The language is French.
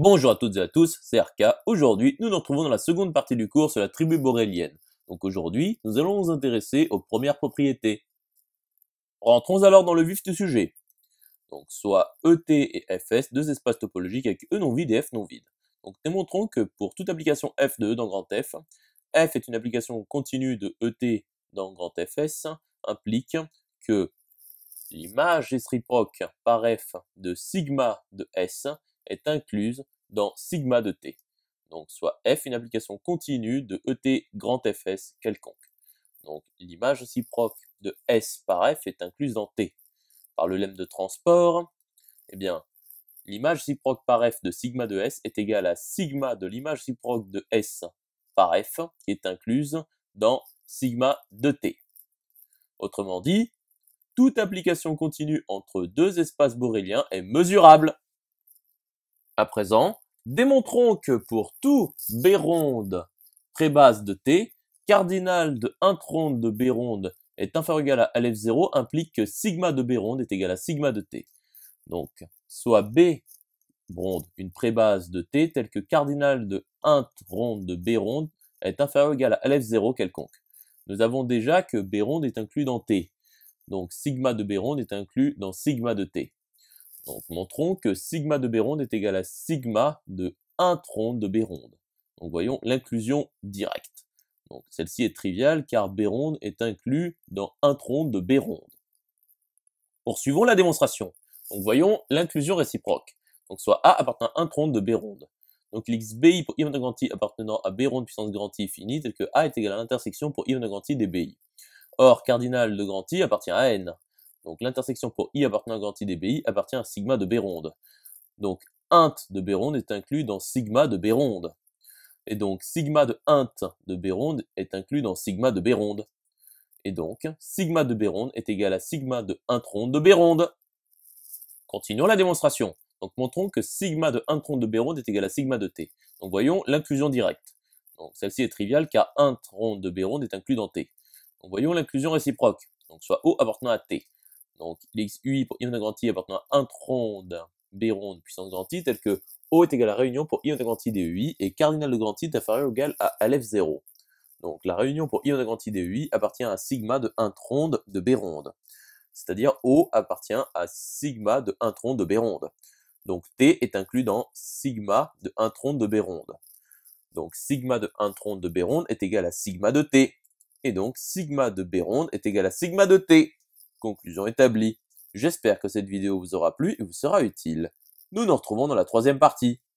Bonjour à toutes et à tous, c'est RK. Aujourd'hui, nous nous retrouvons dans la seconde partie du cours sur la tribu borélienne. Donc aujourd'hui, nous allons nous intéresser aux premières propriétés. Rentrons alors dans le vif du sujet. Donc soit e ET et FS, deux espaces topologiques avec E non vide et F non vide. Donc démontrons que pour toute application F de E dans grand F, F est une application continue de ET dans grand FS, implique que l'image est réciproque par F de sigma de S est incluse dans sigma de t. Donc soit f une application continue de et grand fs quelconque. Donc l'image réciproque de s par f est incluse dans t. Par le lemme de transport, eh bien l'image réciproque par f de sigma de s est égale à sigma de l'image réciproque de s par f qui est incluse dans sigma de t. Autrement dit, toute application continue entre deux espaces boréliens est mesurable. À présent, démontrons que pour tout B ronde pré-base de T, cardinal de 1 ronde de B ronde est inférieur ou égal à LF0 implique que sigma de B ronde est égal à sigma de T. Donc, soit B ronde, une prébase de T, telle que cardinal de 1 ronde de B ronde est inférieur ou égal à LF0 quelconque. Nous avons déjà que B ronde est inclus dans T. Donc, sigma de B ronde est inclus dans sigma de T. Donc montrons que sigma de B est égal à sigma de 1 tron de B Donc voyons l'inclusion directe. Donc celle-ci est triviale car B est inclus dans un tronc de B Poursuivons la démonstration. Donc voyons l'inclusion réciproque. Donc soit A appartient à 1 de B Donc l'XBI pour y de appartenant à B puissance grand I finie tel que A est égal à l'intersection pour I de des BI. Or, cardinal de grand appartient à N. Donc l'intersection pour I appartenant à grand I appartient à sigma de béronde. Donc int de Béronde est inclus dans sigma de Béronde. Et donc sigma de int de Béronde est inclus dans sigma de béronde. Et donc sigma de B est égal à sigma de int ronde de Béronde. Continuons la démonstration. Donc montrons que sigma de int ronde de Béronde est égal à sigma de T. Donc voyons l'inclusion directe. Donc celle-ci est triviale car int ronde de Béronde est inclus dans T. Donc voyons l'inclusion réciproque. Donc soit O appartenant à T. Donc, pour U quantité appartient à un tronde d'un B de puissance tel que O est égal à réunion pour I de de DUI et cardinal de grand est inférieur ou égal à lf 0. Donc, la réunion pour I grand de DUI appartient à sigma de un tronde de Béronde. C'est-à-dire O appartient à sigma de un tronc de Béronde. Donc, T est inclus dans sigma de un tronde de Béronde. Donc, sigma de un tronde de béronde est égal à sigma de T. Et donc, sigma de béronde est égal à sigma de T. Conclusion établie. J'espère que cette vidéo vous aura plu et vous sera utile. Nous nous retrouvons dans la troisième partie.